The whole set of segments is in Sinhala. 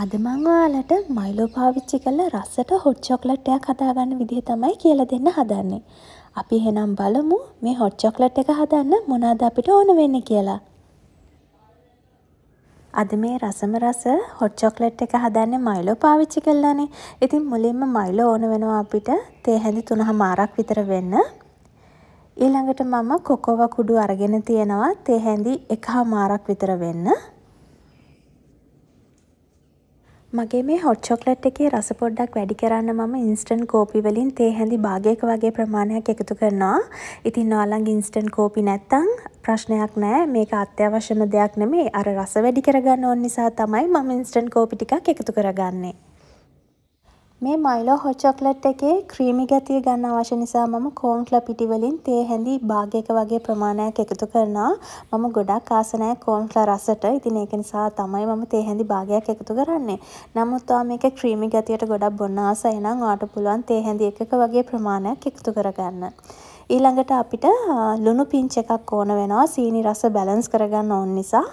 අද මං ඔයාලට මයිලෝ පාවිච්චි කරලා රස්සට හොට් චොක්ලට් එකක් හදාගන්න විදිහ තමයි කියලා දෙන්න හදන්නේ. අපි එහෙනම් බලමු මේ හොට් චොක්ලට් එක හදන්න මොනවද අපිට ඕන වෙන්නේ කියලා. අද මේ රසම රස හොට් චොක්ලට් එක හදන්නේ මයිලෝ පාවිච්චි කරලානේ. ඉතින් මුලින්ම මයිලෝ ඕන වෙනවා අපිට තේ හැඳි 3:00ක් විතර වෙන්න. ඊළඟට මම කොකෝවා කුඩු අරගෙන තියෙනවා තේ හැඳි 1:00ක් විතර වෙන්න. මගේ මේ හොට් චොක්ලට් එකේ රස පොඩ්ඩක් වැඩි කරන්න මම ඉන්ස්ටන් කෝපි වලින් තේ හැඳි භාගයක වගේ ප්‍රමාණයක් එකතු කරනවා. ඉතින් ඔයාලගේ ඉන්ස්ටන් කෝපි නැත්තම් ප්‍රශ්නයක් නෑ. මේක අත්‍යවශ්‍යම දෙයක් නෙමෙයි. අර රස වැඩි කරගන්න ඕන නිසා තමයි මම ඉන්ස්ටන් කෝපි ටිකක් එකතු කරගන්නේ. මේ මයිලෝ හොට් චොක්ලට් එකේ ක්‍රීමි ගතිය ගන්න අවශ්‍ය නිසා මම කෝන් ක්ලපිටි වලින් තේ හැඳි භාගයක වගේ ප්‍රමාණයක් එකතු කරනවා. මම ගොඩක් ආස නැහැ කෝන් ක්ලා රසට. ඉතින් ඒක නිසා තමයි මම තේ හැඳි භාගයක් එකතු කරන්නේ. නමුත් ඔයා මේක ක්‍රීමි ගතියට ගොඩක් බොන්න ආසයි නම් ඔයාට පුළුවන් තේ හැඳි එකක වගේ ප්‍රමාණයක් එකතු කරගන්න. ඊළඟට අපිට ලුණු පිංච එකක් ඕන වෙනවා සීනි රස බැලන්ස් කරගන්න ඕන නිසා.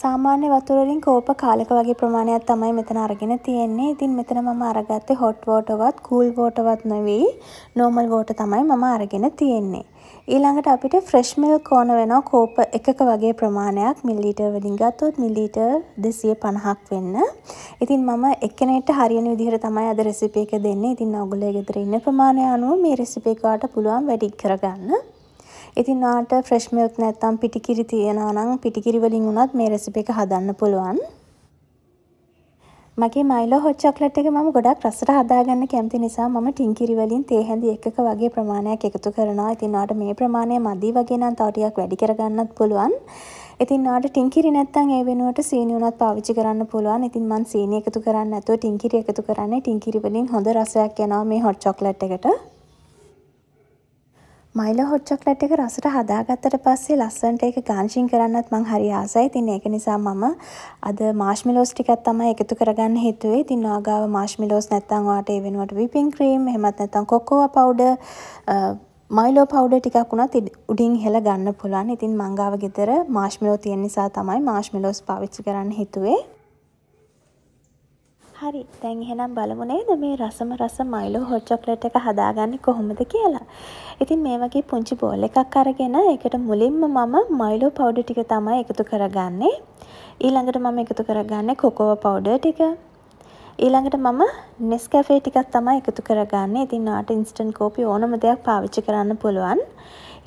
සාමාන්‍ය වතුර වලින් කෝප කාලෙක වගේ ප්‍රමාණයක් තමයි මෙතන අරගෙන තියෙන්නේ. ඉතින් මෙතන මම අරගත්තේ hot water වත් cool water වත් නෙවෙයි normal water තමයි මම අරගෙන තියෙන්නේ. ඊළඟට අපිට fresh milk ඕන වෙනවා කෝප එකක වගේ ප්‍රමාණයක් මිලිලීටර් වලින් ගත්තොත් මිලිලීටර් 250ක් වෙන්න. ඉතින් මම එක්කෙනෙක්ට හරියන විදිහට තමයි අද රෙසිපි එක දෙන්නේ. ඉතින් ඔයගොල්ලෝ ගෙදර ඉන්න ප්‍රමාණය අනුව මේ රෙසිපි එක පුළුවන් වැඩි කරගන්න. ඉතින් ඔයාට ෆ්‍රෙෂ් මිල්ක් නැත්නම් පිටිකිරි තියෙනවා නම් පිටිකිරි වලින් වුණත් මේ රෙසිපි එක හදන්න පුළුවන්. මගේ මයිලෝ හොට් චොක්ලට් එක මම ගොඩක් රසට හදාගන්න කැමති නිසා මම ටින්කිරි වලින් තේ හැඳි එකක වගේ ප්‍රමාණයක් එකතු කරනවා. ඉතින් ඔයාට මේ ප්‍රමාණය මදි වගේ නම් තව ටිකක් වැඩි කරගන්නත් පුළුවන්. ඉතින් ඔයාට ටින්කිරි නැත්තම් ඒ වෙනුවට සීනි උනත් පාවිච්චි කරන්න පුළුවන්. ඉතින් මම සීනි එකතු කරන්නේ නැතුව ටින්කිරි එකතු කරන්නේ ටින්කිරි වලින් හොඳ රසයක් එනවා මේ හොට් චොක්ලට් එකට. මයිලෝ හොට්චොක් ලට් එක රසට හදාගත්තට පස්සේ ලස්සන්ට ඒක ගාංශින් කරන්නත් මං හරි ආසයි. ඉතින් ඒක නිසා මම අද මාෂ්මෙලෝස් ටිකක් තමයි එකතු කරගන්න හිතුවේ. ඉතින් ඔයාගාව මාෂ්මෙලෝස් නැත්නම් ඔයාට ඒ වෙනුවට whipping cream එහෙමත් නැත්නම් cocoa powder මයිලෝ පවුඩ ටිකක් වුණත් උඩින් හෙල ගන්න පුළුවන්. ඉතින් මංගාව ගෙදර මාෂ්මෙලෝ තියෙන නිසා තමයි මාෂ්මෙලෝස් පාවිච්චි කරන්න හිතුවේ. හරි දැන් එහෙනම් බලමු නේද මේ රසම රස මයිලෝ හොට් චොක්ලට් එක හදාගන්නේ කොහොමද කියලා. ඉතින් මේ වගේ පුංචි බෝල් එකක් අරගෙන ඒකට මුලින්ම මම මයිලෝ පවුඩර් ටික තමයි එකතු කරගන්නේ. ඊළඟට මම එකතු කරගන්නේ කොකෝව පවුඩර් ටික. ඊළඟට මම නෙස්කැෆේ ටිකක් තමයි එකතු කරගන්නේ. ඉතින් ආට ඉන්ස්ටන්ට් කෝපි ඕනම දෙයක් පාවිච්චි කරන්න පුළුවන්.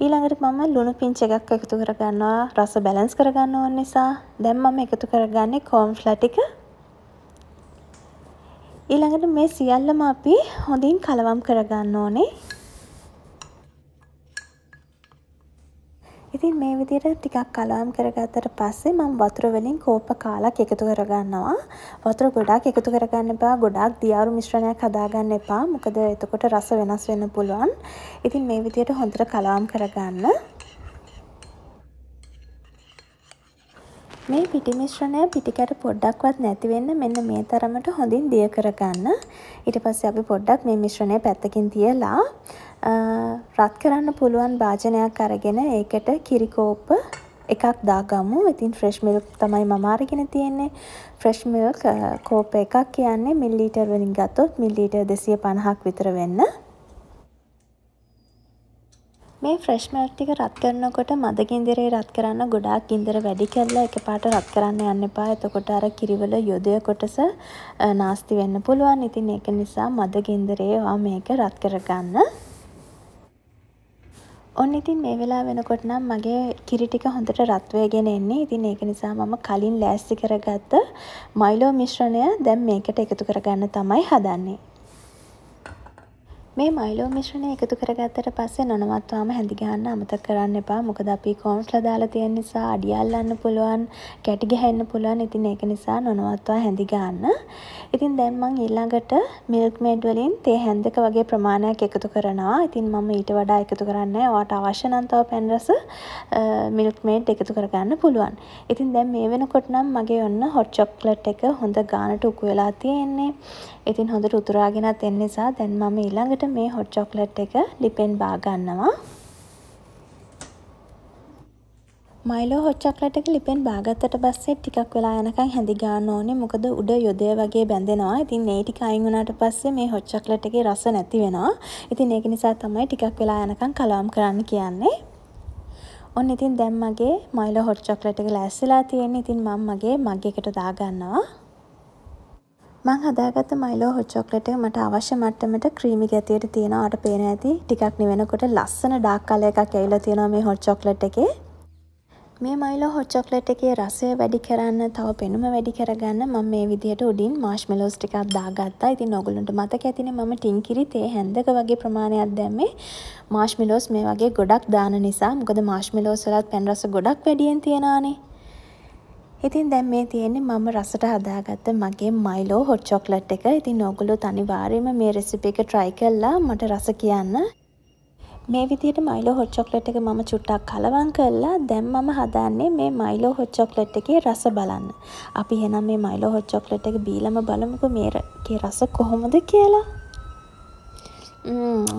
ඊළඟට මම ලුණු පිංච එකක් එකතු කරගන්නවා රස බැලන්ස් කරගන්න ඕන නිසා. දැන් මම එකතු කරගන්නේ කෝන්ෆ්ලා ටික ඊළඟට මේ සියල්ලම අපි හොඳින් කලවම් කරගන්න ඕනේ. ඉතින් මේ විදිහට ටිකක් කලවම් කරගත්තට පස්සේ මම වතුර වලින් කෝප කාලක් එකතු කරගන්නවා. වතුර ගොඩාක් එකතු කරගන්න එපා. ගොඩාක් දියාරු මිශ්‍රණයක් හදාගන්න එපා. මොකද එතකොට රස වෙනස් වෙන්න පුළුවන්. ඉතින් මේ විදිහට හොඳට කලවම් කරගන්න. මේ පිටි මිශ්‍රණය පිටිකැට පොඩ්ඩක්වත් නැති වෙන්න මෙන්න මේ තරමට හොඳින් දිය කරගන්න. ඊට පස්සේ අපි පොඩ්ඩක් මේ මිශ්‍රණය පැත්තකින් තියලා රත් කරන්න පුළුවන් භාජනයක් අරගෙන ඒකට කිරි කෝප්ප එකක් දාගමු. ඉතින් ෆ්‍රෙෂ් මිල්ක් තමයි මම අරගෙන තියෙන්නේ. ෆ්‍රෙෂ් මිල්ක් කෝප්ප එකක් කියන්නේ මිලිලීටර් වලින් ගත්තොත් මිලිලීටර් 250ක් විතර වෙන්න. මේ ෆ්‍රෙෂ් මැල්ට් ටික රත් කරනකොට මද ගින්දරේ රත් කරන්න ගොඩාක් ගින්දර වැඩි කරලා එකපාරට රත් කරන්න යන්න එපා. එතකොට අර කිරිවල යොදය කොටස නාස්ති වෙන්න පුළුවන්. ඉතින් ඒක නිසා මද ගින්දරේ මේක රත් කරගන්න. ඔන්න ඉතින් මේ වෙලා වෙනකොට නම් මගේ කිරි ටික හොඳට රත් වෙගෙන එන්නේ. ඉතින් ඒක නිසා මම කලින් ලෑස්ති කරගත්ත මයිලෝ මිශ්‍රණය දැන් මේකට එකතු කරගන්න තමයි හදන්නේ. මේ මයිලෝ මිශ්‍රණය එකතු කරගත්තට පස්සේ නොනවත්වාම හැඳි ගහන්න අමතක කරන්න එපා. මොකද අපි කොම්ස්ලා දාලා තියෙන නිසා අඩි අල්ලන්න පුළුවන්, කැටි ගැහෙන්න පුළුවන්. ඉතින් ඒක නිසා නොනවත්වා හැඳි ගන්න. ඉතින් දැන් මම ඊළඟට මිල්ක් මේඩ් වලින් තේ හැන්දක වගේ ප්‍රමාණයක් එකතු කරනවා. ඉතින් මම ඊට වඩා එකතු කරන්නේ ඔයාට අවශ්‍ය නම් තව පැන් රස මිල්ක් මේඩ් එකතු කරගන්න පුළුවන්. ඉතින් දැන් මේ වෙනකොට නම් මගේ ඔන්න හොට් චොක්ලට් එක හොඳ ගානට උකු වෙලා තියෙන්නේ. ඉතින් හොඳට උතුරාගෙනත් එන්න නිසා දැන් මම ඊළඟට හොඳට මේ හොට් චොක්ලට් එක ලිපෙන් බා ගන්නවා. මයිලෝ හොට් චොක්ලට් එක ලිපෙන් බාගත්තට පස්සේ ටිකක් වෙලා යනකම් හැඳි ගන්න ඕනේ. මොකද උඩ යොදය වගේ බැඳෙනවා. ඉතින් ඒ ටික අයින් වුණාට පස්සේ මේ හොට් චොක්ලට් එකේ රස නැති වෙනවා. ඉතින් ඒක නිසා තමයි ටිකක් වෙලා යනකම් කලවම් කරන්න කියන්නේ. ඔන්න ඉතින් දැන් මගේ මයිලෝ හොට් චොක්ලට් එක ලෑස්තිලා තියෙන. ඉතින් මම මගේ මග් එකට දාගන්නවා. මං හදාගත්ත මයිලෝ හොට් චොක්ලට් එක මට අවශ්‍ය මට්ටමට ක්‍රීමි ගතියට තියෙනවා. ඔයාලට පේනවා ඇති. ටිකක් නිවෙනකොට ලස්සන ඩාර්ක් කලර් එකක් ඇවිල්ලා තියෙනවා මේ හොට් චොක්ලට් එකේ. මේ මයිලෝ හොට් චොක්ලට් එකේ රසය වැඩි කරන්න, තව පෙනුම වැඩි කරගන්න මම මේ විදිහට උඩින් මාෂ්මෙලෝස් ටිකක් දාගත්තා. ඉතින් ඔයගොල්ලන්ට මතක ඇතිනේ මම ටින්කිරි තේ හැන්දක වගේ ප්‍රමාණයක් දැම්මේ. මාෂ්මෙලෝස් මේ වගේ ගොඩක් දාන නිසා. මොකද මාෂ්මෙලෝස් වලත් පැන් රස ගොඩක් වැඩියෙන් තියෙනවානේ. ඉතින් දැන් මේ තියෙන්නේ මම රසට හදාගත්ත මගේ මයිලෝ හොට් චොක්ලට් එක. ඉතින් ඔයගොල්ලෝ අනිවාර්යයෙන්ම මේ රෙසිපි එක try කරලා මට රස කියන්න. මේ විදිහට මයිලෝ හොට් චොක්ලට් එක මම චුට්ටක් කලවම් කරලා දැන් මම හදන්නේ මේ මයිලෝ හොට් චොක්ලට් එකේ රස බලන්න. අපි එහෙනම් මේ මයිලෝ හොට් චොක්ලට් එක බීලම බලමුකෝ මේකේ රස කොහොමද කියලා. ම්ම්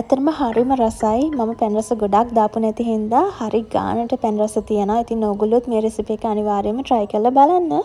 ඇතරම හරිම රසයි මම පැන්රස ගොඩක් දාපු නැති හින්දා හරි ගානට පැන්රස තියෙනවා ඉතින් ඕගොල්ලොත් මේ රෙසිපි එක අනිවාර්යයෙන්ම try කරලා බලන්න